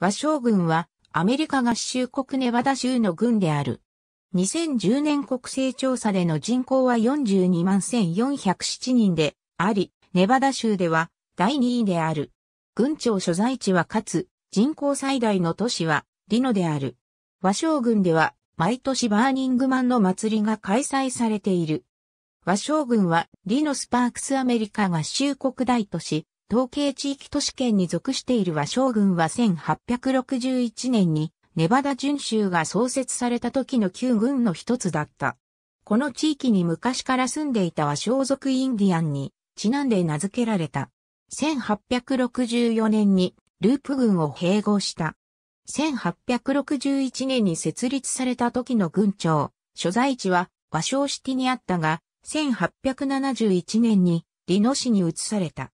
和将軍はアメリカ合衆国ネバダ州の軍である。2010年国勢調査での人口は42万1407人であり、ネバダ州では第2位である。軍庁所在地はかつ、人口最大の都市はリノである。和将軍では毎年バーニングマンの祭りが開催されている。和将軍はリノスパークスアメリカ合衆国大都市統計地域都市圏に属している和将軍は1861年にネバダ巡州が創設された時の旧軍の一つだった。この地域に昔から住んでいた和装族インディアンにちなんで名付けられた。1864年にループ軍を併合した。1861年に設立された時の軍長、所在地は和尚シティにあったが、1871年にリノ市に移された。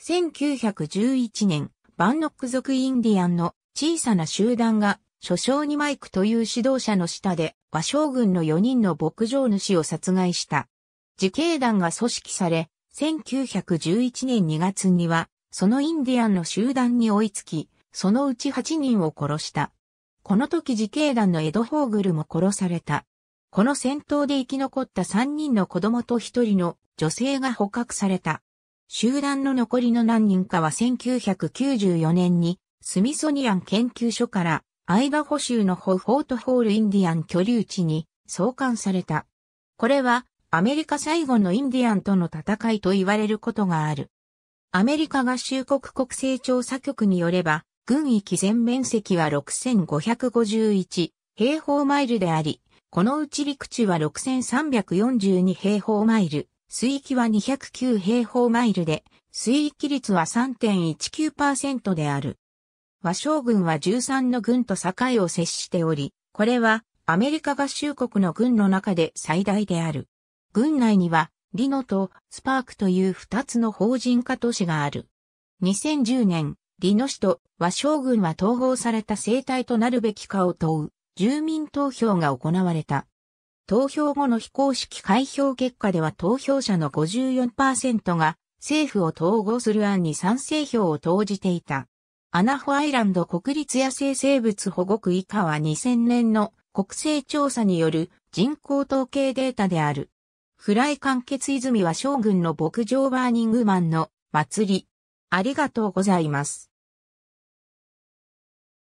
1911年、バンノック族インディアンの小さな集団が、諸将にマイクという指導者の下で和将軍の4人の牧場主を殺害した。自警団が組織され、1911年2月には、そのインディアンの集団に追いつき、そのうち8人を殺した。この時自警団のエド・ホーグルも殺された。この戦闘で生き残った3人の子供と1人の女性が捕獲された。集団の残りの何人かは1994年にスミソニアン研究所からアイダホ州のホフォートホールインディアン居留地に送還された。これはアメリカ最後のインディアンとの戦いと言われることがある。アメリカ合衆国国勢調査局によれば、軍域全面積は6551平方マイルであり、このうち陸地は6342平方マイル、水域は209平方マイルで、水域率は3.19%である。和将軍は13の軍と境を接しており、これはアメリカ合衆国の軍の中で最大である。軍内には、リノとスパークという2つの法人化都市がある。2010年、リノ市と和将軍は統合された生態となるべきかを問う住民投票が行われた。投票後の非公式開票結果では投票者の54%が政府を統合する案に賛成票を投じていた。アナホアイランド国立野生生物保護区以下は2000年の国勢調査による人口統計データである。フライ完結泉は将軍の牧場バーニングマンの祭り。ありがとうございます。